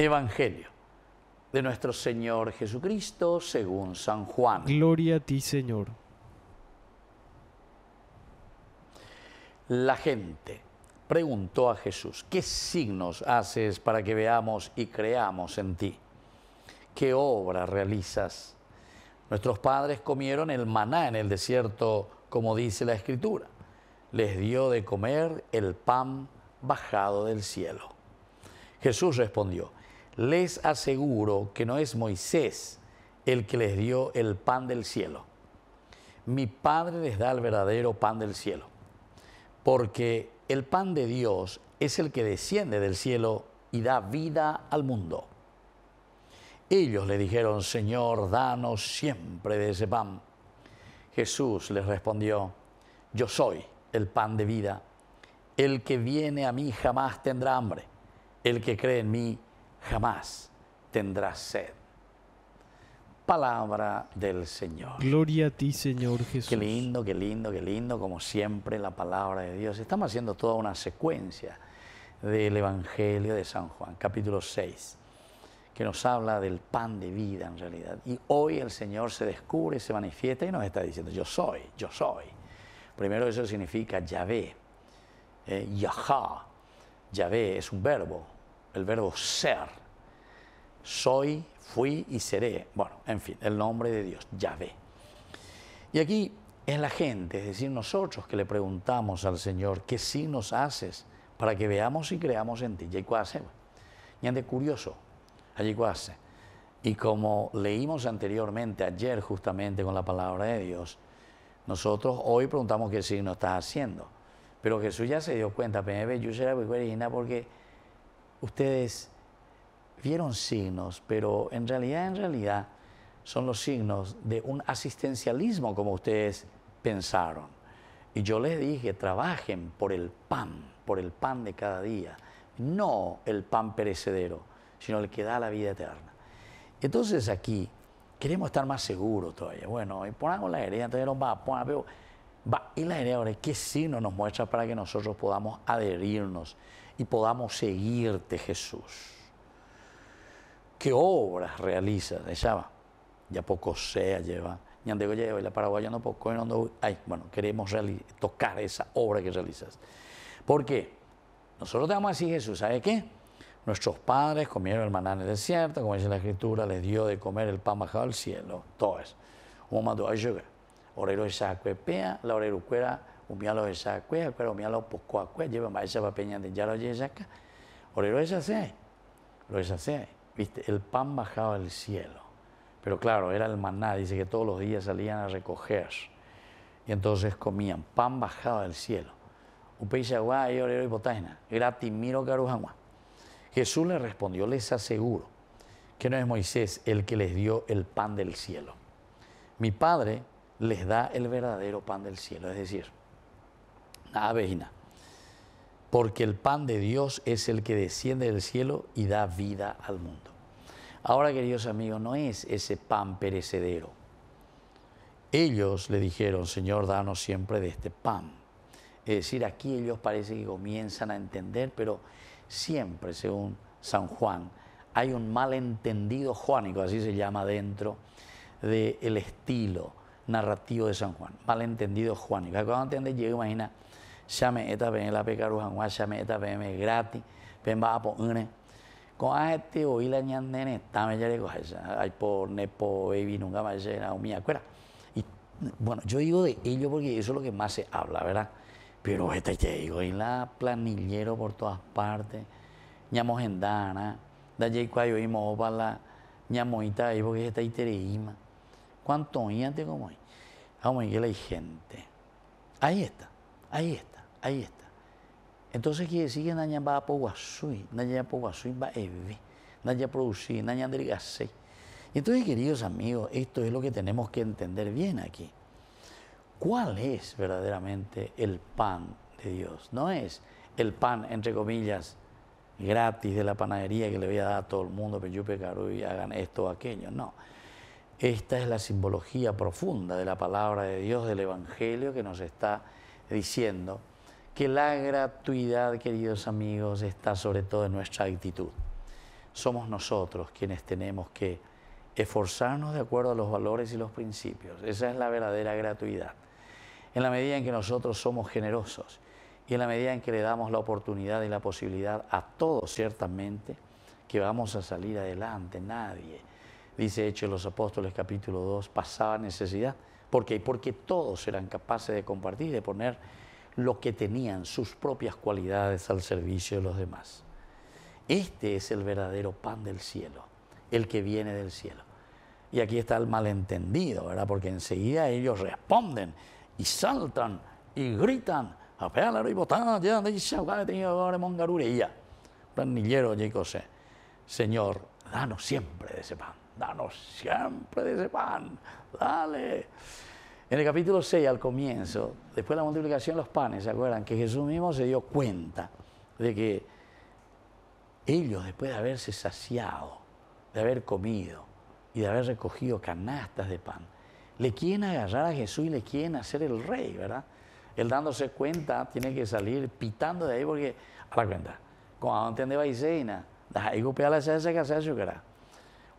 Evangelio de nuestro Señor Jesucristo según San Juan. Gloria a ti, Señor. La gente preguntó a Jesús, ¿qué signos haces para que veamos y creamos en ti? ¿Qué obra realizas? Nuestros padres comieron el maná en el desierto, como dice la Escritura. Les dio de comer el pan bajado del cielo. Jesús respondió, les aseguro que no es Moisés el que les dio el pan del cielo. Mi Padre les da el verdadero pan del cielo, porque el pan de Dios es el que desciende del cielo y da vida al mundo. Ellos le dijeron, Señor, danos siempre de ese pan. Jesús les respondió, yo soy el pan de vida. El que viene a mí jamás tendrá hambre. El que cree en mí jamás tendrás sed. Palabra del Señor. Gloria a ti, Señor Jesús. Qué lindo, qué lindo, qué lindo, como siempre, la palabra de Dios. Estamos haciendo toda una secuencia del Evangelio de San Juan, capítulo 6, que nos habla del pan de vida en realidad. Y hoy el Señor se descubre, se manifiesta y nos está diciendo, yo soy, yo soy. Primero eso significa Yahvé, eh, Yahá. Yahvé es un verbo, el verbo ser. Soy, fui y seré. Bueno, en fin, el nombre de Dios, Yahvé. Y aquí es la gente, es decir, nosotros que le preguntamos al Señor, ¿qué signos haces para que veamos y creamos en ti? Y ande curioso, allí hace. Y como leímos anteriormente, ayer justamente con la palabra de Dios, nosotros hoy preguntamos qué signo estás haciendo. Pero Jesús ya se dio cuenta, porque ustedes vieron signos, pero en realidad, en realidad, son los signos de un asistencialismo como ustedes pensaron. Y yo les dije, trabajen por el pan, por el pan de cada día, no el pan perecedero, sino el que da la vida eterna. Entonces aquí queremos estar más seguros todavía. Bueno, y ponemos la herida, entonces nos va a poner, y la idea ahora es signo nos muestra para que nosotros podamos adherirnos y podamos seguirte, Jesús. ¿Qué obras realizas? ya poco sea lleva. Ya lleva y la paraguaya no poco. No, ay, bueno, queremos tocar esa obra que realizas. ¿Por qué? Nosotros te vamos a decir, Jesús, ¿sabe qué? Nuestros padres comieron el maná en el desierto, como dice la Escritura, les dio de comer el pan bajado del cielo. Todo eso. Un a llover orero pues esa cuepea, la orero cuera umialo esakwe cuera, umialo poco acue lleva esa peña de yaro yesaka orero esase lo esase viste el pan bajado del cielo pero claro era el maná dice que todos los días salían a recoger y entonces comían pan bajado del cielo upeisagua y orero y botaina gratimiro carujangua Jesús le respondió les aseguro que no es Moisés el que les dio el pan del cielo mi padre les da el verdadero pan del cielo, es decir, nada Porque el pan de Dios es el que desciende del cielo y da vida al mundo. Ahora, queridos amigos, no es ese pan perecedero. Ellos le dijeron, Señor, danos siempre de este pan. Es decir, aquí ellos parece que comienzan a entender, pero siempre, según San Juan, hay un malentendido juánico, así se llama dentro del el estilo narrativo de San Juan, malentendido Juan. Y cuando entiendes, llega, imagina, llame esta ven la pecaru San Juan, llame esta ven gratis, ven va a poner. Con este, oí la ñandene, también ya le esa, hay por nepo, baby, nunca más era un acuera. Y bueno, yo digo de ello porque eso es lo que más se habla, ¿verdad? Pero este te digo, y la planillero por todas partes, ñamo gendana, da y cuayo y para la ñamoita ahí porque esta itereíma. ¿Cuánto y como ahí? Vamos, Miguel, hay gente. Ahí está, ahí está, ahí está. Entonces quiere decir que va a Poguasui, Nañan va a Evi, Producir, Entonces, queridos amigos, esto es lo que tenemos que entender bien aquí. ¿Cuál es verdaderamente el pan de Dios? No es el pan, entre comillas, gratis de la panadería que le voy a dar a todo el mundo, pero yo pecaro y hagan esto o aquello. No esta es la simbología profunda de la palabra de Dios, del Evangelio, que nos está diciendo que la gratuidad, queridos amigos, está sobre todo en nuestra actitud. Somos nosotros quienes tenemos que esforzarnos de acuerdo a los valores y los principios. Esa es la verdadera gratuidad. En la medida en que nosotros somos generosos y en la medida en que le damos la oportunidad y la posibilidad a todos, ciertamente, que vamos a salir adelante, nadie dice Hechos los Apóstoles capítulo 2, pasaba necesidad. ¿Por qué? Porque todos eran capaces de compartir, de poner lo que tenían, sus propias cualidades al servicio de los demás. Este es el verdadero pan del cielo, el que viene del cielo. Y aquí está el malentendido, ¿verdad? Porque enseguida ellos responden y saltan y gritan, y botan, ya, panillero, Señor, danos siempre de ese pan danos siempre de ese pan, dale. En el capítulo 6, al comienzo, después de la multiplicación de los panes, ¿se acuerdan? Que Jesús mismo se dio cuenta de que ellos, después de haberse saciado, de haber comido y de haber recogido canastas de pan, le quieren agarrar a Jesús y le quieren hacer el rey, ¿verdad? Él dándose cuenta tiene que salir pitando de ahí porque, a la cuenta, cuando entendeba a hay ahí golpea la esa que su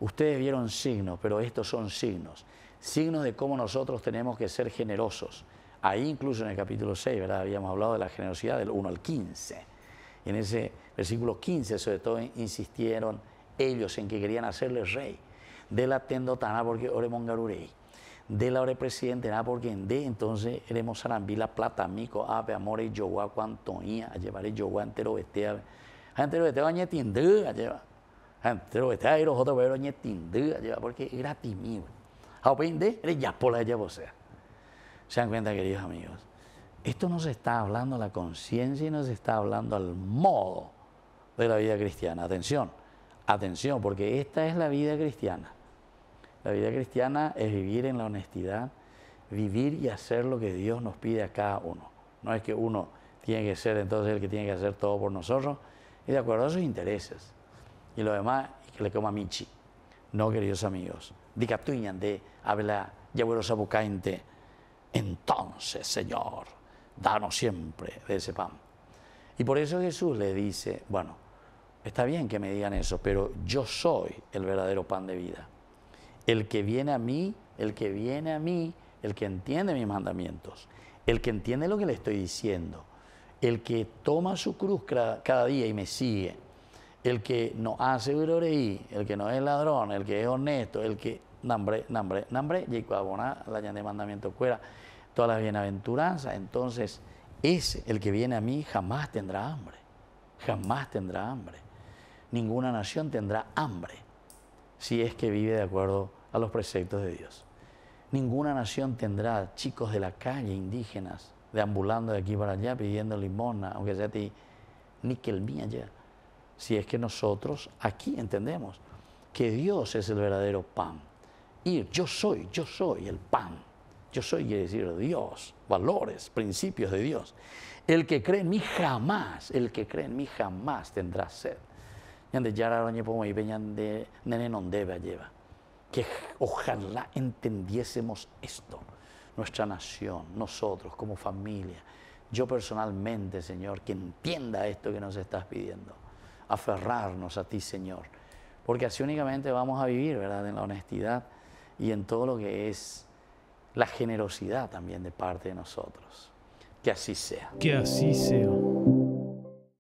Ustedes vieron signos, pero estos son signos. Signos de cómo nosotros tenemos que ser generosos. Ahí incluso en el capítulo 6, ¿verdad? Habíamos hablado de la generosidad del 1 al 15. en ese versículo 15, sobre todo, insistieron ellos en que querían hacerle rey. De la tana porque ore oremongarurei. De la ore presidente, nada porque en de entonces eremos sarambí la plata, mico, ape, amore, yoguá, cuantoía, a llevaré yoguá entero bestia. A entero bestia, bañetín, de, a llevar. Ah, esto no porque era sea. Se cuenta, queridos amigos. Esto nos está hablando la conciencia y nos está hablando al modo de la vida cristiana. Atención, atención, porque esta es la vida cristiana. La vida cristiana es vivir en la honestidad, vivir y hacer lo que Dios nos pide a cada uno. No es que uno tiene que ser entonces el que tiene que hacer todo por nosotros, y de acuerdo a sus intereses y lo demás que le coma Michi. No, queridos amigos, captuñan de habla Entonces, Señor, danos siempre de ese pan. Y por eso Jesús le dice, bueno, está bien que me digan eso, pero yo soy el verdadero pan de vida. El que viene a mí, el que viene a mí, el que entiende mis mandamientos, el que entiende lo que le estoy diciendo, el que toma su cruz cada día y me sigue el que no hace viroreí, el que no es ladrón, el que es honesto, el que nombre, nombre, nombre, y abona la de mandamiento fuera, todas las bienaventuranzas. Entonces, ese, el que viene a mí, jamás tendrá hambre, jamás tendrá hambre. Ninguna nación tendrá hambre si es que vive de acuerdo a los preceptos de Dios. Ninguna nación tendrá chicos de la calle, indígenas, deambulando de aquí para allá pidiendo limona aunque sea ti ni que el mía ya si es que nosotros aquí entendemos que Dios es el verdadero pan. Ir, yo soy, yo soy el pan. Yo soy, quiere decir, Dios, valores, principios de Dios. El que cree en mí jamás, el que cree en mí jamás tendrá sed. Que ojalá entendiésemos esto, nuestra nación, nosotros como familia, yo personalmente, Señor, que entienda esto que nos estás pidiendo aferrarnos a ti, Señor. Porque así únicamente vamos a vivir, ¿verdad? En la honestidad y en todo lo que es la generosidad también de parte de nosotros. Que así sea. Que así sea.